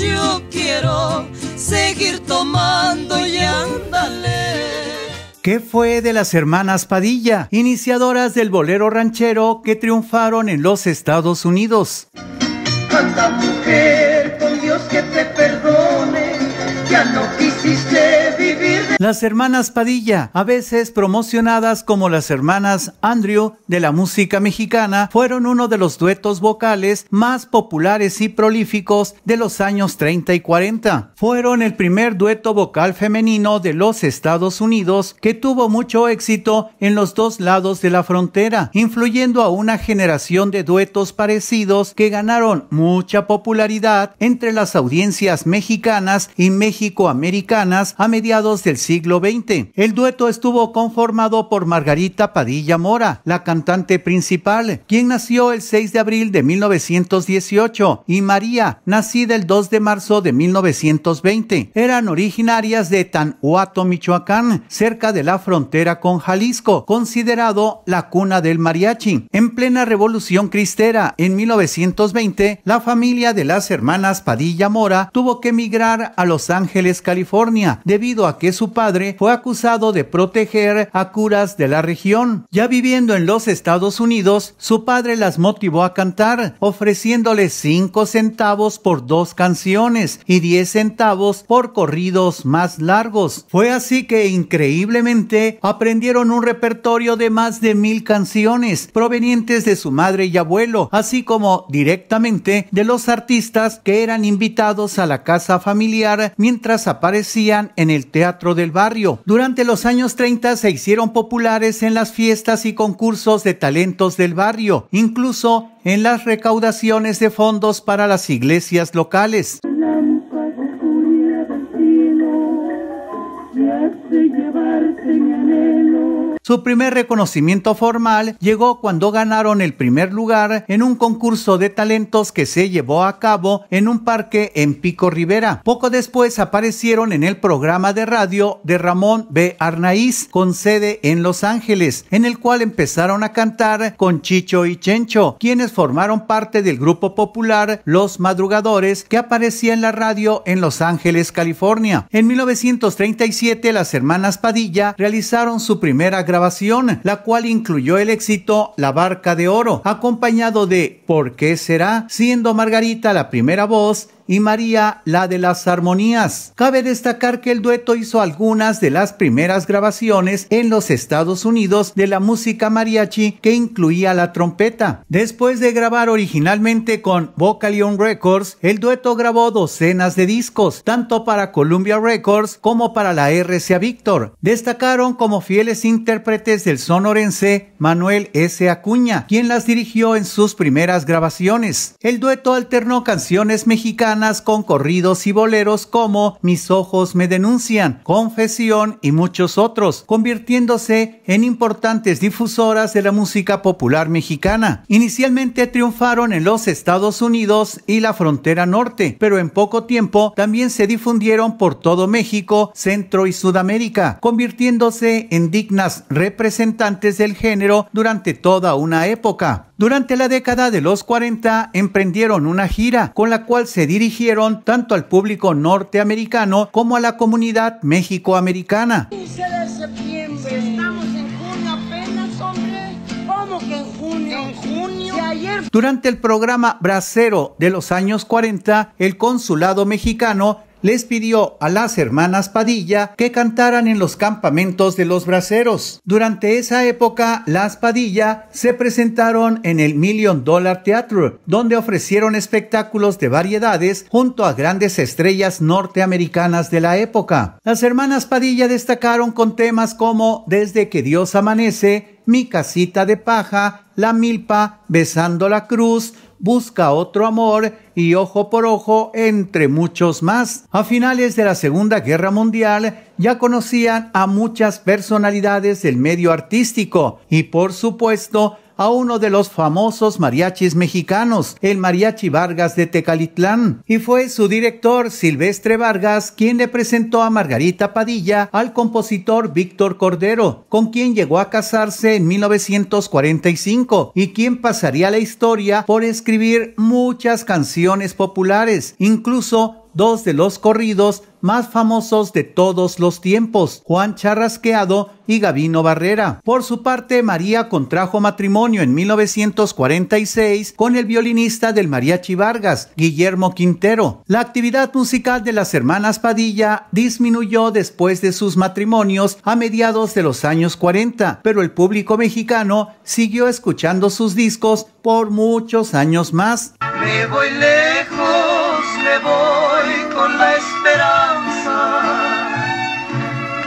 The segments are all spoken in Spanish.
yo quiero seguir tomando y ándale. ¿Qué fue de las hermanas Padilla, iniciadoras del bolero ranchero que triunfaron en los Estados Unidos? Anda mujer, con Dios que te perdone, ya no quisiste las hermanas Padilla, a veces promocionadas como las hermanas Andrew de la música mexicana, fueron uno de los duetos vocales más populares y prolíficos de los años 30 y 40. Fueron el primer dueto vocal femenino de los Estados Unidos que tuvo mucho éxito en los dos lados de la frontera, influyendo a una generación de duetos parecidos que ganaron mucha popularidad entre las audiencias mexicanas y mexicoamericanas a mediados del siglo siglo XX. El dueto estuvo conformado por Margarita Padilla Mora, la cantante principal, quien nació el 6 de abril de 1918, y María, nacida el 2 de marzo de 1920. Eran originarias de Tanhuato, Michoacán, cerca de la frontera con Jalisco, considerado la cuna del mariachi. En plena revolución cristera, en 1920, la familia de las hermanas Padilla Mora tuvo que emigrar a Los Ángeles, California, debido a que su padre fue acusado de proteger a curas de la región. Ya viviendo en los Estados Unidos, su padre las motivó a cantar, ofreciéndole cinco centavos por dos canciones y 10 centavos por corridos más largos. Fue así que increíblemente aprendieron un repertorio de más de mil canciones provenientes de su madre y abuelo, así como directamente de los artistas que eran invitados a la casa familiar mientras aparecían en el teatro del barrio. Durante los años 30 se hicieron populares en las fiestas y concursos de talentos del barrio, incluso en las recaudaciones de fondos para las iglesias locales. Su primer reconocimiento formal llegó cuando ganaron el primer lugar en un concurso de talentos que se llevó a cabo en un parque en Pico Rivera. Poco después aparecieron en el programa de radio de Ramón B. Arnaiz, con sede en Los Ángeles, en el cual empezaron a cantar con Chicho y Chencho, quienes formaron parte del grupo popular Los Madrugadores que aparecía en la radio en Los Ángeles, California. En 1937 las hermanas hermanas Padilla realizaron su primera grabación, la cual incluyó el éxito La Barca de Oro, acompañado de ¿Por qué será? siendo Margarita la primera voz y María, la de las armonías. Cabe destacar que el dueto hizo algunas de las primeras grabaciones en los Estados Unidos de la música mariachi que incluía la trompeta. Después de grabar originalmente con Vocalion Records, el dueto grabó docenas de discos, tanto para Columbia Records como para la RCA Victor. Destacaron como fieles intérpretes del sonorense Manuel S. Acuña, quien las dirigió en sus primeras grabaciones. El dueto alternó canciones mexicanas con corridos y boleros como Mis ojos me denuncian, Confesión y muchos otros, convirtiéndose en importantes difusoras de la música popular mexicana. Inicialmente triunfaron en los Estados Unidos y la frontera norte, pero en poco tiempo también se difundieron por todo México, Centro y Sudamérica, convirtiéndose en dignas representantes del género durante toda una época. Durante la década de los 40 emprendieron una gira con la cual se dirigieron tanto al público norteamericano como a la comunidad mexicoamericana. Durante el programa Bracero de los años 40, el consulado mexicano les pidió a las hermanas Padilla que cantaran en los campamentos de los braceros. Durante esa época, las Padilla se presentaron en el Million Dollar Theatre, donde ofrecieron espectáculos de variedades junto a grandes estrellas norteamericanas de la época. Las hermanas Padilla destacaron con temas como Desde que Dios amanece, mi casita de paja, la milpa, besando la cruz, busca otro amor y ojo por ojo, entre muchos más. A finales de la Segunda Guerra Mundial ya conocían a muchas personalidades del medio artístico y por supuesto a uno de los famosos mariachis mexicanos, el Mariachi Vargas de Tecalitlán, y fue su director Silvestre Vargas quien le presentó a Margarita Padilla al compositor Víctor Cordero, con quien llegó a casarse en 1945 y quien pasaría la historia por escribir muchas canciones populares, incluso dos de los corridos más famosos de todos los tiempos, Juan Charrasqueado y Gavino Barrera. Por su parte, María contrajo matrimonio en 1946 con el violinista del Mariachi Vargas, Guillermo Quintero. La actividad musical de las hermanas Padilla disminuyó después de sus matrimonios a mediados de los años 40, pero el público mexicano siguió escuchando sus discos por muchos años más. lejos,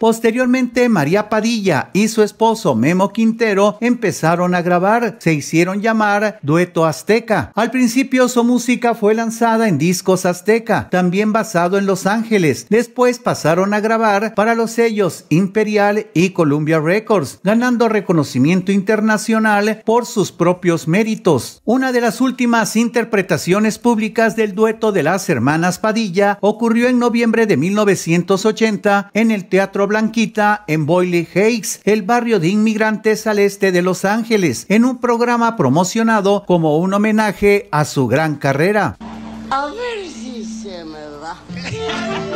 Posteriormente, María Padilla y su esposo Memo Quintero empezaron a grabar, se hicieron llamar Dueto Azteca. Al principio su música fue lanzada en Discos Azteca, también basado en Los Ángeles. Después pasaron a grabar para los sellos Imperial y Columbia Records, ganando reconocimiento internacional por sus propios méritos. Una de las últimas interpretaciones públicas del dueto de las hermanas Padilla ocurrió en noviembre de 1980 en el Teatro Blanquita en Boyle Heights, el barrio de inmigrantes al este de Los Ángeles, en un programa promocionado como un homenaje a su gran carrera. A ver si se me va.